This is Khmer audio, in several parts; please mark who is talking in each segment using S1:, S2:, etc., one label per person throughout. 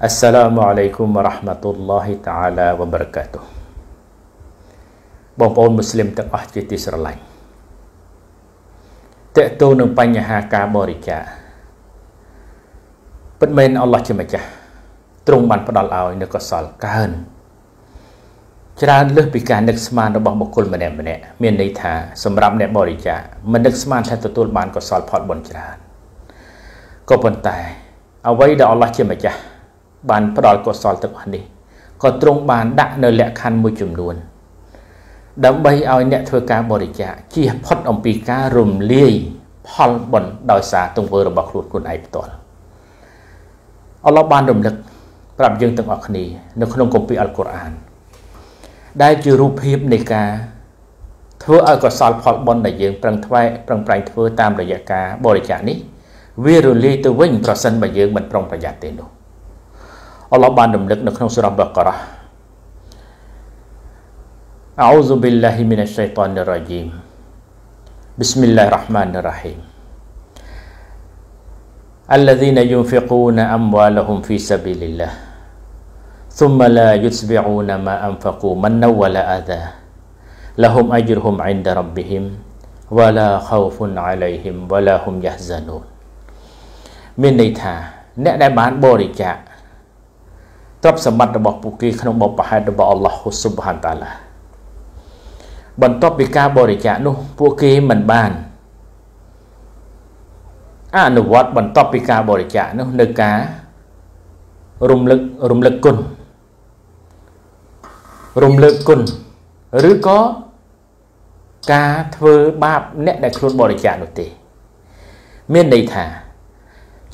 S1: Assalamualaikum warahmatullahi taala វបរកាតុបងប្អូនមូស្លីមទាំងអស់ជាទីស្រឡាញ់តកតូននឹងបញ្ហាការបរិច្ចាគពិតមែនអល់ឡោះជាម្ចាស់ទ្រង់បានផ្ដល់ឲ្យ នៅកសលកើនច្រើនលើសពីការនឹកស្មានរបស់បុគ្គលម្នាក់ម្នាក់មានន័យថាសម្រាប់អ្នកបរិច្ចាគមិននឹកស្មានថាទទួលបានកសលផលបុណ្យច្រើនក៏ប៉ុន្តែ អ្វីដែលអល់ឡោះជាម្ចាស់បានផ្ដល់កុសលទាំងអស់នេះក៏ទ្រង់បានដាក់នៅលក្ខខណ្ឌមួយចំនួនដើម្បីឲ្យអ្នកធ្វើការបរិច្ចាគជៀសផុតអំពីការរំលាយផលបុណ្យដោយសារទង្វើរបស់ខ្លួនខ្លួនឯងផ្ទាល់អល់ឡោះបានរំលឹកប្រាប់យើងទាំងអស់គ្នានៅក្នុងគម្ពីរអល់កុរអាន ដែលជារូបភាពនៃការធ្វើឲ្យកុសលផលបុណ្យដែលយើងប្រឹងថ្វាយប្រឹងប្រែងធ្វើតាមរយៈការបរិច្ចាគនេះវារលាយទៅវិញប្រសិនបើយើងមិនប្រុងប្រយ័ត្នទេនោះ بقرة أعوذ بالله من الشيطان الرجيم بسم الله الرحمن الرحيم الذين ينفقون أموالهم في سبيل الله ثم لا يتبعون ما أنفقوا منا ولا أذى لهم أجرهم عند ربهم ولا خوف عليهم ولا هم يحزنون من نيتها มินในทาเนี่ยได้บานบริจาคទ្រព្យសម្បត្តិរបស់ពួកគេក្នុងបបហេតុរបស់អល់ឡោះស៊ុបហានតាឡាបន្ទាប់ពីការបរិច្ចាគនោះពួកគេមិនបានអនុវត្តបន្ទាប់ពីការបរិច្ចាគនោះនៅការរំលឹករំលឹកគុណរំលឹកគុណឬក៏ការធ្វើបាបអ្នកដែលខ្លួនបរិច្ចាគនោះទេមានន័យថា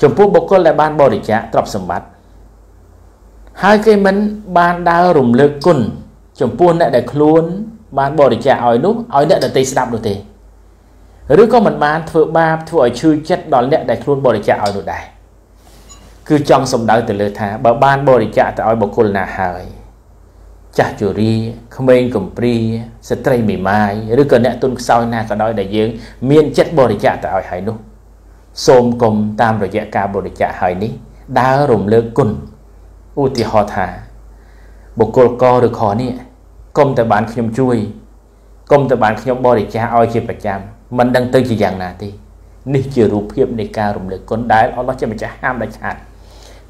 S1: ចំពោះបុគ្គលដែលបានបរិច្ចាគទ្រព្យសម្បត្តិហើយគេមិនបានដើររំលឹកគុណចំពោះអ្នកដែលខ្លួន បានបរិច្ចាគឲ្យនោះឲ្យអ្នកដទៃស្ដាប់នោះទេឬក៏មិនបានធ្វើបាបធ្វើឲ្យឈឺចិត្តដល់អ្នកដែលខ្លួន បរិច្ចាគឲ្យនោះដែរគឺចង់សំដៅទៅលើថា បើបានបរិច្ចាគទៅឲ្យបុគ្គលណាហើយចាស់ជរាក្មេងកំព្រាស្ត្រីមេម៉ាយឬក៏អ្នកទុនខ្សោយណាក៏ដោយដែលយើងមានចិត្តបរិច្ចាគទៅឲ្យហើយនោះសូមកុំតាមរយៈការបរិច្ចាគឲ្យនេះ ដើររំលើកគុណឧទាហរណ៍ថាបុគ្គលកឬខនេះគុំតែបានខ្ញុំជួយគុំតែបានខ្ញុំបរិច្ចាគឲ្យជាប្រចាំមិនដឹងទៅជាយ៉ាងណាទេនេះជារូបភាពនៃការរំលឹកគុណដែលអល់ឡោះជាម្ចាស់ហាមដាច់ខាត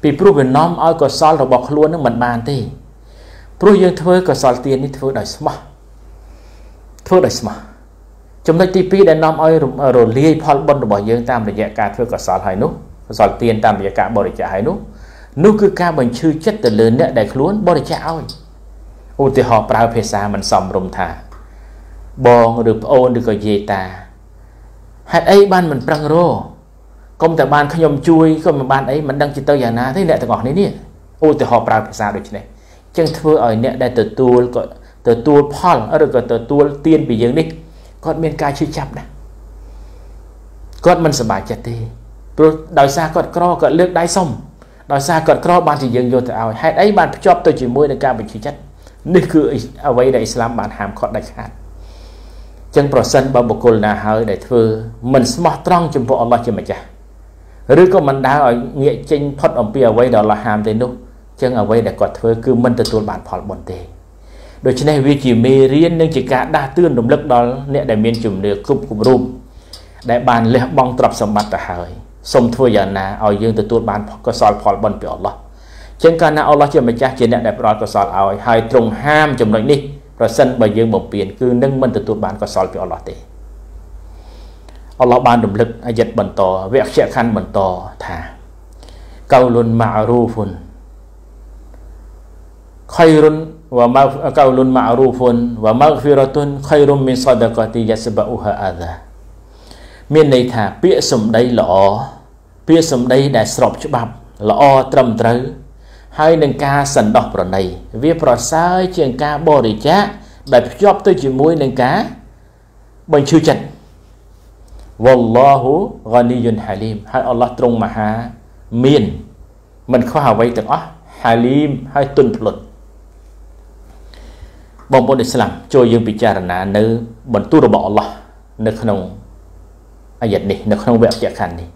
S1: ពីព្រោះវានាំឲ្យកុសល របស់ខ្លួននឹងមិនបានទេព្រោះយើងធ្វើកុសលទាននេះធ្វើដោយស្មោះធ្វើដោយស្មោះចំណុចទី2ដែលនាំឲ្យរលាយផលបុណ្យរបស់យើងតាមរយៈការធ្វើកុសលហើយនោះកុសល ទានតាមរយៈការបរិច្ចាគហើយនោះនោះគឺការបញ្ឈឺចិត្តទៅលើអ្នកដែលខ្លួនបរិច្ចាគឲ្យឧទាហរណ៍ប្រើភាសាមិនសមរម្យថាបងឬប្អូនឬក៏យាយតាហេតុអីបានមិនប្រឹងរកកុំតែបានខ្ញុំជួយក៏មិនបានអីមិនដឹងជាទៅយ៉ាងណាទេអ្នកទាំងអស់នេះនេះឧទាហរណ៍ប្រើភាសាដូចនេះចឹងធ្វើឲ្យអ្នកដែលទទួលក៏ទទួលផលឬក៏ទទួល ទាន ពីយើងនេះគាត់មានការឈឺចាប់ដែរគាត់មិនសប្បាយចិត្តទេព្រោះដោយសារគាត់ក្រគាត់លើកដៃសុំដោយសារគាត់ក្របានជាយើងយកទៅឲ្យហេតុអីបានភ្ជាប់ទៅជាមួយនឹងការបញ្ជាចិត្តនេះគឺអ្វីដែលអ៊ីស្លាមបានហាមឃាត់ដាច់ខាតចឹងប្រសិនបើបុគ្គលណាហើយដែលធ្វើមិនស្មោះត្រង់ចំពោះអល់ឡោះជាម្ចាស់ឬក៏មិនដើរឲ្យងាកចេញផុតអំពីអ្វីដែលអល់ឡោះហាមទេនោះចឹងអ្វីដែលគាត់ធ្វើគឺមិនទទួលបានផលបុណ្យទេដូច្នេះវាជាមេរៀននិងជាការដាស់តឿនរំលឹកដល់អ្នកដែលមានជំនឿគ្រប់គ្រប់រូបដែលបានលះបង់ទ្រព្យសម្បត្តិទៅហើយសូមធ្វើយ៉ាងណាឲ្យយើងទទួលបានកុសលផលបុណ្យពីអល់ឡោះចឹងកាលណាអល់ឡោះជាម្ចាស់ជាអ្នកដែលផ្ដល់កុសលឲ្យហើយទ្រង់ហាមចំណុចនេះប្រសិនបើយើងបំពេញគឺនឹងមិនទទួលបានកុសលពីអល់ឡោះទេអល់ឡោះបានរំលឹកអាយិតបន្តវគ្គខណ្ឌបន្តថាកោលុនម៉ារូហ្វុនខៃរុនវ៉ាម៉ៅកោលុនម៉ារូហ្វុនវ៉ាម៉ៅហ្វីរ៉តុនខៃរុនមីនសដកតិយ៉ាសបអ៊ូហាអាដាមានន័យថាពាក្យសម្ដីល្អពាក្យសម្ដីដែលស្របច្បាប់ល្អត្រឹមត្រូវហើយនឹងការសន្តោសប្រណីវាប្រសើរជាងការបរិច្ចាគដែលភ្ជាប់ទៅជាមួយនឹងការបញ្ឈឺចិត្ត Wallahu Ghaniyun Halim ហើយអល់ឡោះទ្រង់មហាមាន មិនខ្វះអ្វីទាំងអស់ Halim ហើយទុនផ្លុតបងប្អូនអ៊ីស្លាមចូលយើងពិចារណានៅ បន្ទូលរបស់អល់ឡោះនៅក្នុងអាយ៉ាត់នេះនៅក្នុងវគ្គខណ្ឌនេះ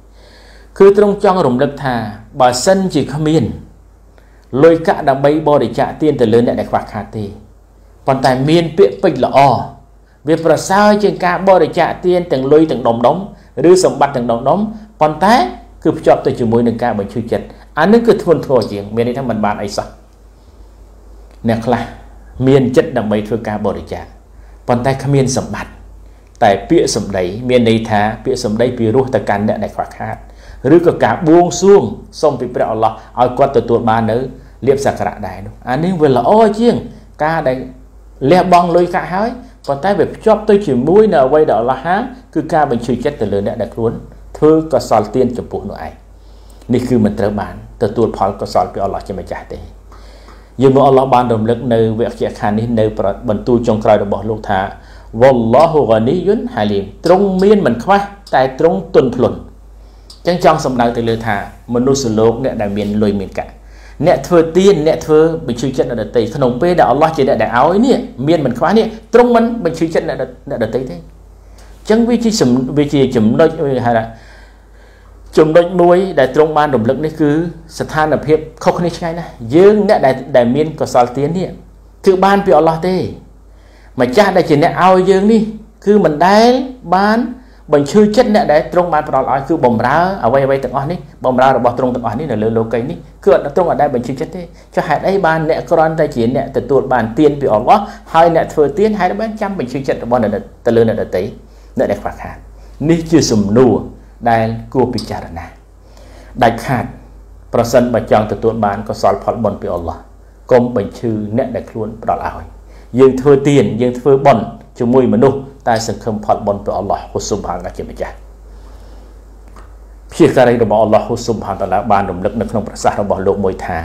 S1: គឺទ្រង់ចង់រំលឹកថាបើសិនជាគ្មានលុយកាក់ដើម្បីបរិច្ចាគទាន ទៅលើអ្នកដែលខ្វះខាតទេប៉ុន្តែ មានពាក្យពេចន៍ល្អវាប្រសើរជាងការបរិច្ចាគទានទាំងលុយទាំងដុំដុំឬសម្បត្តិទាំងដុំដុំប៉ុន្តែគឺភ្ជាប់ទៅជាមួយនឹងការបញ្ឈឺចិត្តអានឹងគឺធ្ងន់ធ្ងរជាងមានន័យថាมันបានអីសោះអ្នកខ្លះមានចិត្តដើម្បីធ្វើការបរិច្ចាគប៉ុន្តែគ្មានសម្បត្តិតែពាក្យសម្ដីមានន័យថាពាក្យសម្ដីពីរោះទៅកាន់អ្នកដែលខ្វះខាតឬក៏ការបួងសួងសូមពីព្រះអល់ឡោះឲ្យគាត់ទទួលបាននៅលៀបសក្ការៈដែរនោះអានេះវាល្អជាង ការដែលលះបង់លុយកាក់ហើយប៉ុន្តែវាភ្ជាប់ទៅជាមួយ នៅអ្វីដែលអល់ឡោះហាគឺការបញ្ជឿចិត្តទៅលើអ្នកដែលខ្លួនធ្វើកសលទានចំពោះនោះឯងនេះគឺមិនត្រូវបានទទួលផលកសលពីអល់ឡោះជាម្ចាស់ទេយើងមើលអល់ឡោះបានរំលឹកនៅវគ្គខាងនេះនៅ បន្ទូលចុងក្រោយរបស់លោកថា Wallahu ghaniyyun halim ទ្រង់មានមិនខ្វះតែទ្រង់ទន់ភ្លន់ចឹងចង់សំដៅទៅលើ ថាមនុស្សលោកអ្នកដែលមានលុយមានកាក់អ្នកធ្វើទានអ្នកធ្វើបញ្ជូចិត្តអ្នកដតីក្នុងពេលដែលអល់ឡោះជាអ្នកដែលឲ្យនេះមានមិនខ្វះនេះទ្រង់មិនបញ្ជូចិត្តអ្នកអ្នកដតីទេចឹងវាជាវាជាចំណុចហៅថាចំណុចមួយដែលទ្រង់បានរំលឹកនេះគឺ ស្ថានភាពខុសគ្នាឆ្ងាយណាស់យើងអ្នកដែលដែលមានកុសលទាននេះគឺបានពីអល់ឡោះទេម្ចាស់ដែលជាអ្នកឲ្យយើងនេះ គឺមិនដែលបានបញ្ឈឺចិត្តអ្នកដែលទ្រង់បានផ្ដល់ឲ្យគឺបំរើអ្វីអ្វីទាំងអស់នេះបំរើរបស់ទ្រង់ទាំងអស់នេះនៅលើលោកីយ៍នេះគឺអត់ទ្រង់អត់ដែលបញ្ឈឺចិត្តទេចុះហេតុអីបានអ្នកគ្រាន់តែជាអ្នកទទួលបានទានពីអល់ឡោះហើយអ្នកធ្វើទានហេតុអីបានចាំបញ្ឈឺចិត្តរបស់អ្នកទៅលើអ្នកដទៃអ្នកដែលខ្វះខាតនេះជាសំណួរដែលគួរពិចារណាដាច់ខាតប្រសិនបើចង់ទទួលបានកុសលផលបុណ្យពីអល់ឡោះកុំបញ្ឈឺអ្នកដែលខ្លួនប្រដៅឲ្យយើងធ្វើទានយើងធ្វើបុណ្យជាមួយមនុស្សតែសង្ឃឹមផលបុណ្យព្រះអល់ឡោះហ៊ូស៊ុបហានតាជាម្ចាស់ភាការីរបស់អល់ឡោះហ៊ូស៊ុបហានតាឡាបានរំលឹកនៅក្នុងប្រសាសន៍របស់លោកមួយថា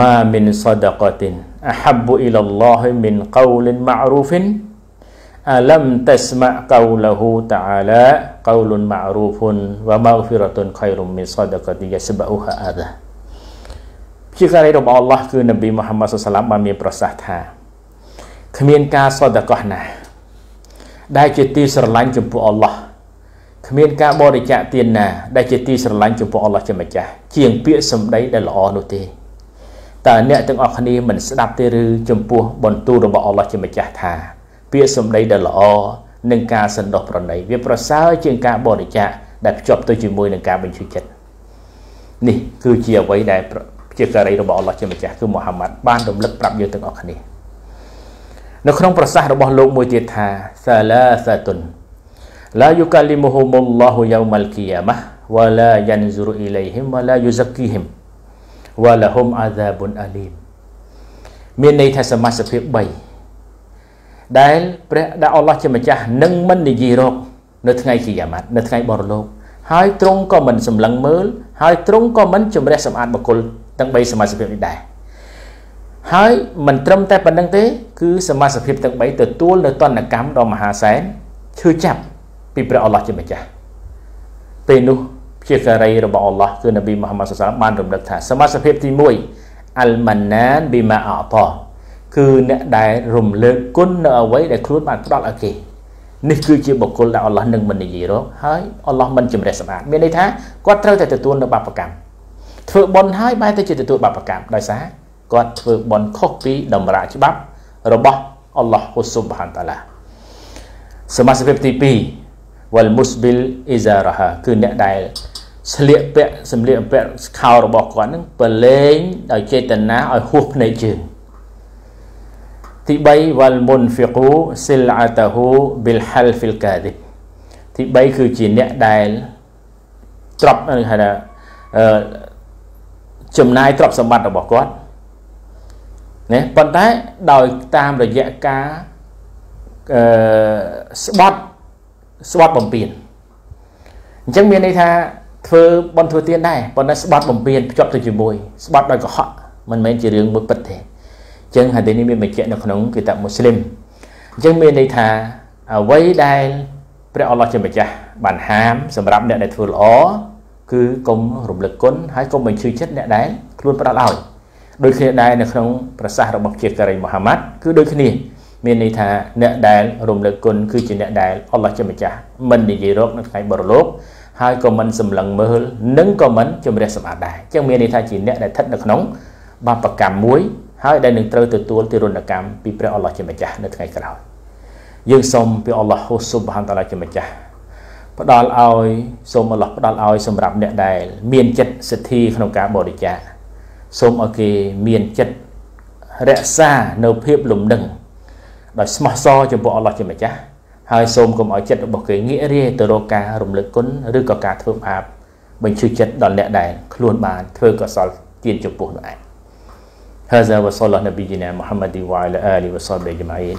S1: ម៉ាមីនសដកតិនអហាប់អ៊ីឡឡោះមីនកូលម៉ារូហ្វិនអាឡាំតស្មាកូលហ៊ូតាឡាកូលម៉ារូហ្វុនវ៉ាម៉ាហ្វីរតុនខៃរុមីនសដកតិយ៉ាសបអ៊ូហាអាដាជាការីរបស់អល់ឡោះគឺនប៊ីមូហាម៉ាត់សុសឡាមបានមានប្រសាសន៍ថាគ្មានការសដកោះណាដែលជាទីស្រឡាញ់ចំពោះអល់ឡោះគ្មានការបរិច្ចាគទានណាដែលជាទីស្រឡាញ់ចំពោះអល់ឡោះជាម្ចាស់ជាងពាក្យសម្ដីដែលល្អនោះទេតើអ្នកទាំងអស់គ្នាមិនស្ដាប់ទេឬចំពោះ បន្ទូលរបស់អល់ឡោះជាម្ចាស់ថាពាក្យសម្ដីដែលល្អនិងការសន្តោសប្រណីវាប្រសើរជាងការបរិច្ចាគដែលភ្ជាប់ទៅជាមួយនឹងការបញ្ជូចិត្តនេះគឺជាអ្វីដែលជាការីរបស់អល់ឡោះជាម្ចាស់គឺមូហាម៉ាត់បានរំលឹកប្រាប់យើងទាំងអស់គ្នានៅក្នុងប្រសាសន៍របស់លោកមួយទៀតថាសាឡាសាតុនឡាយូកាលីមហ៊ូមុលឡោះយូម៉ាល់គីយ៉ាម៉ាវ៉ាឡាយ៉ានស៊ូរអ៊ីឡៃហ៊ីមវ៉ាឡាយូហ្សាគីហ៊ីមវ៉ាឡាហ៊ុមអាហ្សាបុនអាលីមមានន័យថាសមាសភាព3ដែលព្រះដែលអល់ឡោះជាម្ចាស់នឹងមិននិយាយរកនៅថ្ងៃគីយ៉ាម៉ាត់នៅថ្ងៃបរលោកហើយទ្រង់ក៏មិនសម្លឹងមើលហើយទ្រង់ក៏មិនជំរះសម្អាតបកុលទាំង3សមាសភាពនេះដែរហើយមិនត្រឹមតែប៉ុណ្្នឹងទេ គឺសមាសភាពទាំង3ទទួលនៅតនកម្មដ៏មហាសែនឈឺចាប់ពីព្រះអល់ឡោះជាម្ចាស់ពេលនោះជាការីរបស់អល់ឡោះគឺនប៊ីមូហាម៉ាត់សាសនាបានរំលឹកថា សមាសភាពទី1អលម៉ាណានប៊ីម៉ាអតោគឺអ្នកដែលរំលើកគុណនៅអ្វីដែលខ្លួនបានផ្ដល់ឲ្យគេនេះគឺជាបុគ្គលដែលអល់ឡោះនឹងមិននិយាយរកហើយអល់ឡោះមិនជំរះសម្បត្តិមានន័យថាគាត់ត្រូវតែទទួលនៅបាបកម្មធ្វើបុណ្យហើយបែរទៅជាទទួលបាបកម្មដោយសារគាត់ធ្វើបន់ខុសពីតម្រាច្បាប់របស់អល់ឡោះហ៊ូស៊ុបហានតាឡាសមាសភាពទី2វលមុសប៊ីលអ៊ីសារ៉ាហាគឺអ្នកដែលស្លៀកពាក់សម្លៀកបំពាក់ខោរបស់គាត់នឹងប្រឡែងដោយចេតនាឲ្យហួសភ្នែកជើងទី3វលមុនហ្វីកូសិលអាតាហ៊ូប៊ីលហាល់ហ្វីលកាឌីបទី3គឺជាអ្នកដែលទ្រព្យហៅថាចំណាយទ្រព្យសម្បត្តិរបស់គាត់ណាប៉ុន្តែដោយតាមរយៈការអឺស្បត់ស្បត់បំពេញអញ្ចឹងមានន័យថាធ្វើបន់ធ្វើទៀនដែរប៉ុន្តែស្បត់បំពេញភ្ជាប់ទៅជាមួយ ស្បត់ដោយកុហកមិនមែនជារឿងមួយពិតទេអញ្ចឹងហាឌីសនេះមានបញ្ជាក់នៅក្នុងគិតាបមូស្លីមអញ្ចឹងមានន័យថាអ្វីដែលព្រះអល់ឡោះជាម្ចាស់បានហាមសម្រាប់អ្នកដែលធ្វើល្អគឺកុំរំលឹកគុណហើយកុំបញ្ឈឺចិត្តអ្នកដែលខ្លួនប្រដាល់ឲ្យដូចគ្នាដែរនៅក្នុងប្រសាសន៍របស់ជាការីមូហាម៉ាត់គឺដូចគ្នាមានន័យថាអ្នកដែលរំលឹកគុណគឺជាអ្នកដែលអល់ឡោះជាម្ចាស់មិននិយាយរកនៅថ្ងៃបរលោកហើយក៏មិនសម្លឹងមើលនិងក៏មិនជំរះសម្អាតដែរអញ្ចឹងមានន័យថាជាអ្នកដែលស្ថិតនៅក្នុង បាបកម្មមួយ ហើយដែលនឹងត្រូវទទួលទិរណកម្មពីព្រះអល់ឡោះជាម្ចាស់នៅថ្ងៃក្រោយយើងសូមព្រះអល់ឡោះហ៊ូស៊ុបហានតាឡាជាម្ចាស់ផ្ដល់ឲ្យសូមអល់ឡោះផ្ដល់ឲ្យសម្រាប់អ្នកដែល មានចិត្តសទ្ធាក្នុងការបរិច្ចាគសូមឲ្យគេមានចិត្តរក្សានៅភាពលំនឹងដោយស្មោះសរចំពោះអល់ឡោះជាម្ចាស់ហើយ សូមកុំឲ្យចិត្តរបស់គេងាករាយទៅរកការរំលឹកគុណឬក៏ការធ្វើបាបបញ្ឈឺចិត្តដល់អ្នកដែលខ្លួនបានធ្វើកុសលទានចំពោះនោះឯង هذا وصلى نبينا محمد وعلى آله وصحبه أجمعين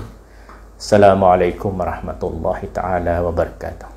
S1: السلام عليكم ورحمة الله تعالى وبركاته